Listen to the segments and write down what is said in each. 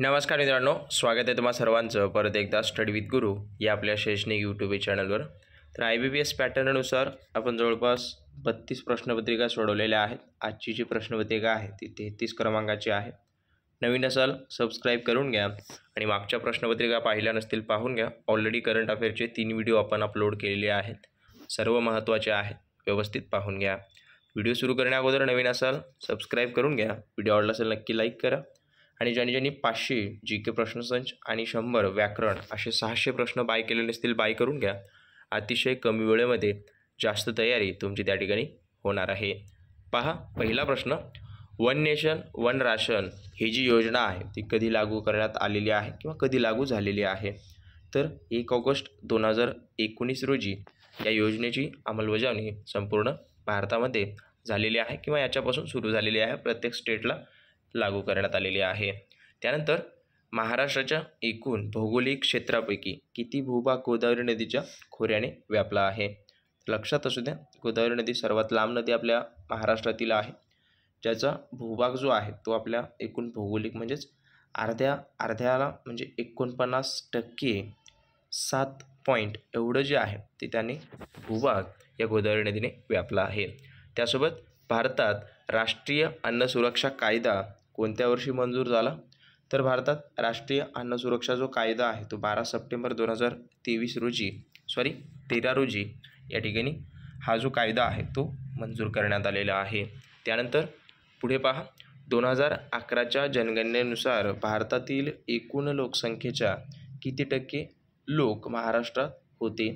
नमस्कार मित्रांनो स्वागत आहे तुम्हा सर्वांचं परत एकदा स्टडी विथ गुरु या आपल्या शैक्षणिक यूट्यूब चॅनलवर तर आय बी बी एस पॅटर्ननुसार आपण जवळपास बत्तीस प्रश्नपत्रिका सोडवलेल्या आहेत आजची जी प्रश्नपत्रिका आहे ती तेहतीस क्रमांकाची आहे नवीन असाल सबस्क्राईब करून घ्या आणि मागच्या प्रश्नपत्रिका पाहिल्या नसतील पाहून घ्या ऑलरेडी करंट अफेअरचे तीन व्हिडिओ आपण अपलोड केलेले आहेत सर्व महत्त्वाचे आहेत व्यवस्थित पाहून घ्या व्हिडिओ सुरू करण्या अगोदर नवीन असाल सबस्क्राईब करून घ्या व्हिडिओ आवडला असेल नक्की लाईक करा आणि ज्यांनी ज्यांनी पाचशे जी के प्रश्नसंच आणि शंभर व्याकरण असे सहाशे प्रश्न बाय केलेले असतील बाय करून घ्या अतिशय कमी वेळेमध्ये जास्त तयारी तुमची त्या ठिकाणी होणार आहे पहा पहिला प्रश्न वन नेशन वन राशन ही जी योजना आहे ती कधी लागू करण्यात आलेली आहे किंवा कधी लागू झालेली आहे तर एक ऑगस्ट दोन हजार एकोणीस रोजी या योजनेची अंमलबजावणी संपूर्ण भारतामध्ये झालेली आहे किंवा याच्यापासून सुरू झालेली आहे प्रत्येक स्टेटला लागू करण्यात आलेली आहे त्यानंतर महाराष्ट्राच्या एकूण भौगोलिक क्षेत्रापैकी किती भूभाग गोदावरी नदीच्या खोऱ्याने व्यापला आहे लक्षात असू द्या गोदावरी नदी सर्वात लांब नदी आपल्या महाराष्ट्रातील आहे ज्याचा भूभाग जो आहे तो आपल्या एकूण भौगोलिक म्हणजेच अर्ध्या अर्ध्याला म्हणजे एकोणपन्नास टक्के सात पॉईंट एवढं जे आहे ते त्याने भूभाग या गोदावरी नदीने व्यापला आहे त्यासोबत भारतात राष्ट्रीय अन्न सुरक्षा कायदा कोणत्या वर्षी मंजूर झाला तर भारतात राष्ट्रीय अन्न सुरक्षा जो कायदा आहे तो बारा सप्टेंबर दोन हजार तेवीस रोजी सॉरी तेरा रोजी या ठिकाणी हा जो कायदा आहे तो मंजूर करण्यात आलेला आहे त्यानंतर पुढे पहा दोन हजार अकराच्या जनगणनेनुसार भारतातील एकूण लोकसंख्येच्या किती टक्के लोक महाराष्ट्रात होते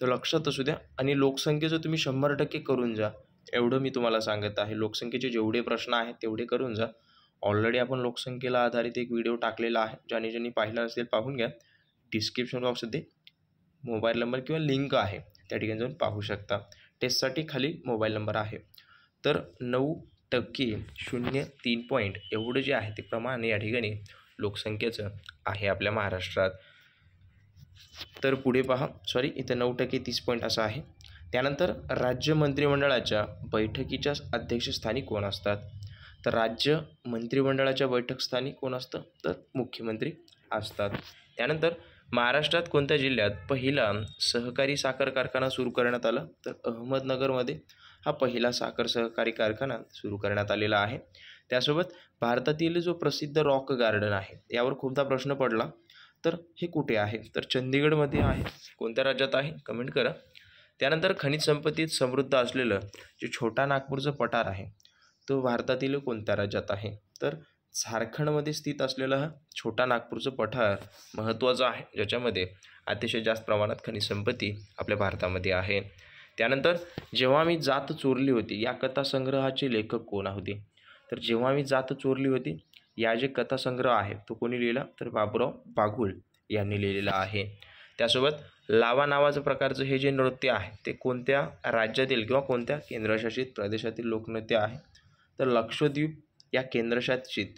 तर लक्षात असू द्या आणि लोकसंख्येचं तुम्ही शंभर टक्के करून जा एवढं मी तुम्हाला सांगत आहे लोकसंख्येचे जेवढे प्रश्न आहेत तेवढे करून जा ऑलरेडी आपण लोकसंख्येला आधारित एक व्हिडिओ टाकलेला आहे ज्याने ज्यांनी पाहिला असेल पाहून घ्या डिस्क्रिप्शन बॉक्समध्ये मोबाईल नंबर किंवा लिंक आहे त्या ठिकाणी जाऊन पाहू शकता टेस्टसाठी खाली मोबाईल नंबर आहे तर नऊ टक्के शून्य तीन पॉईंट एवढं जे आहे ते प्रमाण या ठिकाणी लोकसंख्येचं आहे आपल्या महाराष्ट्रात तर पुढे पहा सॉरी इथं नऊ टक्के तीस पॉईंट असं आहे त्यानंतर राज्य मंत्रिमंडळाच्या बैठकीच्या अध्यक्षस्थानी कोण असतात तर राज्य मंत्रिमंडळाच्या बैठकस्थानी कोण असतं तर मुख्यमंत्री असतात त्यानंतर महाराष्ट्रात कोणत्या जिल्ह्यात पहिला सहकारी साखर कारखाना सुरू करण्यात आला तर अहमदनगरमध्ये हा पहिला साखर सहकारी कारखाना सुरू करण्यात आलेला आहे त्यासोबत भारतातील जो प्रसिद्ध रॉक गार्डन आहे यावर खूपदा प्रश्न पडला तर हे कुठे आहे तर चंदीगडमध्ये आहे कोणत्या राज्यात आहे कमेंट करा त्यानंतर खनिज संपत्तीत समृद्ध असलेलं जे छोटा नागपूरचं पठार आहे तो भारतातील कोणत्या राज्यात आहे तर झारखंडमध्ये स्थित असलेला हा छोटा नागपूरचं पठार महत्त्वाचं आहे ज्याच्यामध्ये अतिशय जास्त प्रमाणात खनिज संपत्ती आपल्या भारतामध्ये आहे त्यानंतर जेव्हा मी जात चोरली होती या कथासंग्रहाचे लेखक कोण होते तर जेव्हा मी जात चोरली होती या जे कथासंग्रह आहे तो कोणी लिहिला तर बाबुराव बागुल यांनी लिहिलेला आहे त्यासोबत लावा नावाचं प्रकारचं हे जे नृत्य आहे ते कोणत्या राज्यातील किंवा कोणत्या केंद्रशासित प्रदेशातील लोकनृत्य आहे तर लक्षद्वीप या केंद्रशासित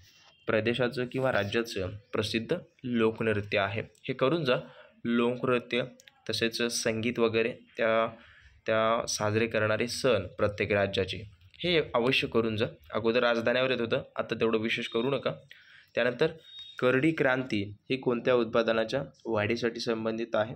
प्रदेशाचं किंवा राज्याचं प्रसिद्ध लोकनृत्य आहे हे करून जा लोकनृत्य तसेच संगीत वगैरे त्या त्या साजरे करणारे सण प्रत्येक राज्याचे हे अवश्य करून जा अगोदर राजधान्यावर येत होतं आता तेवढं विशेष करू नका त्यानंतर करडी क्रांती ही कोणत्या उत्पादनाच्या वाढीसाठी संबंधित आहे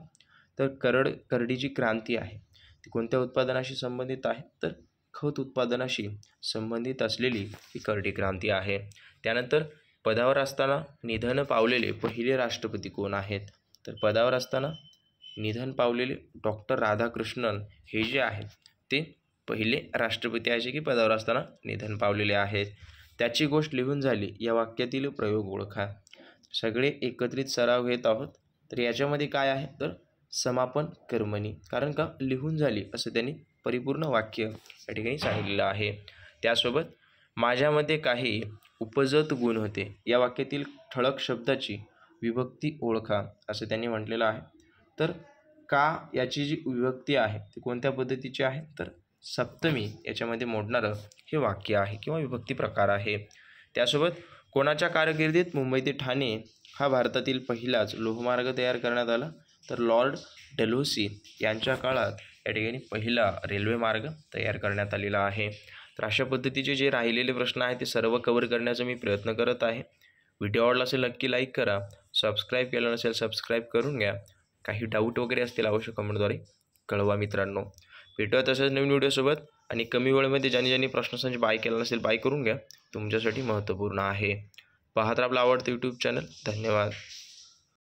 तर करड करडी जी क्रांती आहे ती कोणत्या उत्पादनाशी संबंधित आहे तर खत उत्पादनाशी संबंधित असलेली ही करडी क्रांती आहे त्यानंतर पदावर असताना निधन पावलेले पहिले राष्ट्रपती कोण आहेत तर पदावर असताना निधन पावलेले डॉक्टर राधाकृष्णन हे जे आहेत ते पहिले राष्ट्रपती आहे की पदावर असताना निधन पावलेले आहेत त्याची गोष्ट लिहून झाली या वाक्यातील प्रयोग ओळखा सगळे एकत्रित सराव घेत आहोत तर याच्यामध्ये काय आहे तर समापन कर्मणी कारण का लिहून झाली असं त्यांनी परिपूर्ण वाक्य या ठिकाणी सांगितलेलं आहे त्यासोबत माझ्यामध्ये काही उपजत गुण होते या वाक्यातील ठळक शब्दाची विभक्ती ओळखा असं त्यांनी म्हटलेलं आहे तर का याची जी विभक्ती आहे ती कोणत्या पद्धतीची आहे तर सप्तमी याच्यामध्ये मोडणारं हे वाक्य आहे किंवा विभक्ती प्रकार आहे त्यासोबत कोणाच्या कारकिर्दीत मुंबई ते ठाणे हा भारतातील पहिलाच लोहमार्ग तयार करण्यात आला तर लॉर्ड डेलोसी यांच्या काळात या ठिकाणी पहिला रेल्वे मार्ग तयार करण्यात आलेला आहे तर अशा पद्धतीचे जे राहिलेले प्रश्न आहेत ते सर्व कवर करण्याचा मी प्रयत्न करत आहे व्हिडिओ आवडला असेल नक्की लाईक करा सबस्क्राईब केलं नसेल सबस्क्राईब करून घ्या काही डाऊट वगैरे असतील आवश्यक कमेंटद्वारे कळवा मित्रांनो भेटूया तसेच नवीन व्हिडिओसोबत आणि कमी वेळेमध्ये ज्यांनी ज्यांनी प्रश्नसंच बाय केला नसेल बाय करून घ्या तुमच्यासाठी महत्त्वपूर्ण आहे पाहत आपलं आवडतं यूट्यूब चॅनल धन्यवाद